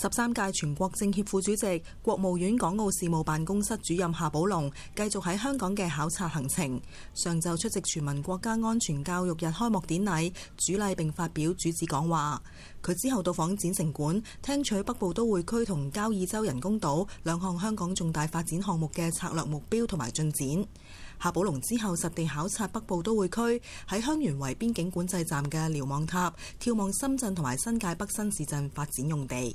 十三届全国政协副主席、国务院港澳事务办公室主任夏宝龙继续喺香港嘅考察行程。上昼出席全民国家安全教育日开幕典礼，主礼并发表主旨讲话。佢之后到访展城馆，听取北部都会区同交易洲人工岛两项香港重大发展项目嘅策略目标同埋进展。夏宝龙之后实地考察北部都会区喺香园围边境管制站嘅瞭望塔，眺望深圳同埋新界北新市镇发展用地。